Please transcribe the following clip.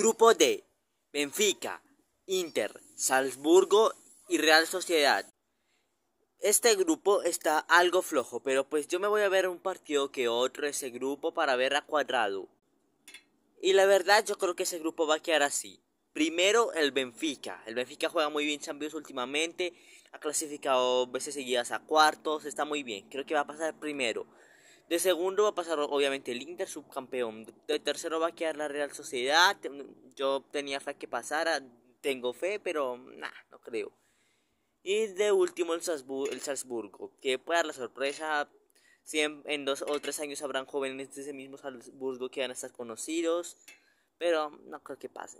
Grupo D, Benfica, Inter, Salzburgo y Real Sociedad. Este grupo está algo flojo, pero pues yo me voy a ver un partido que otro ese grupo para ver a cuadrado. Y la verdad yo creo que ese grupo va a quedar así. Primero el Benfica. El Benfica juega muy bien Champions últimamente. Ha clasificado veces seguidas a cuartos. Está muy bien. Creo que va a pasar primero. De segundo va a pasar obviamente el Inter, subcampeón. De tercero va a quedar la Real Sociedad. Yo tenía fe que pasara, tengo fe, pero nada, no creo. Y de último el, Salzburgo, que puede dar la sorpresa. Si en, en, dos o tres años habrán jóvenes de ese mismo Salzburgo que van a estar conocidos, pero no creo que pase.